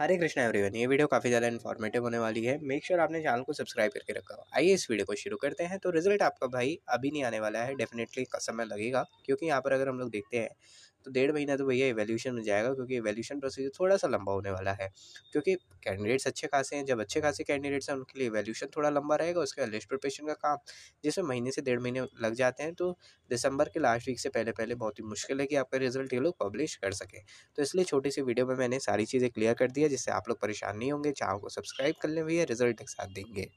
हरे Krishna everyone ये video काफ़ी ज़्यादा इन्फॉर्मेटिव होने वाली है मेक श्योर sure आपने चैनल को सब्सक्राइब करके रखा हो आइए इस वीडियो को शुरू करते हैं तो रिजल्ट आपका भाई अभी नहीं आने वाला है डेफिनेटली समय लगेगा क्योंकि यहाँ पर अगर हम लोग देखते हैं तो डेढ़ महीना तो भैया एवेल्यूशन हो जाएगा क्योंकि एवेल्यूशन प्रोसीजर थोड़ा सा लंबा होने वाला है क्योंकि कैंडिडेट्स अच्छे खासे हैं जब अच्छे खासे कैंडिडेट्स हैं उनके लिए एवेल्यूशन थोड़ा लंबा रहेगा उसके लिस्ट प्रिपरेशन का काम जिसमें महीने से डेढ़ महीने लग जाते हैं तो दिसंबर के लास्ट वीक से पहले पहले बहुत ही मुश्किल है कि आपका रिजल्ट ये लोग पब्लिश कर सकें तो इसलिए छोटी सी वीडियो में मैंने सारी चीज़ें क्लियर कर दिया जिससे आप लोग परेशान नहीं होंगे चैनल को सब्सक्राइब कर लें भैया रिजल्ट एक साथ देंगे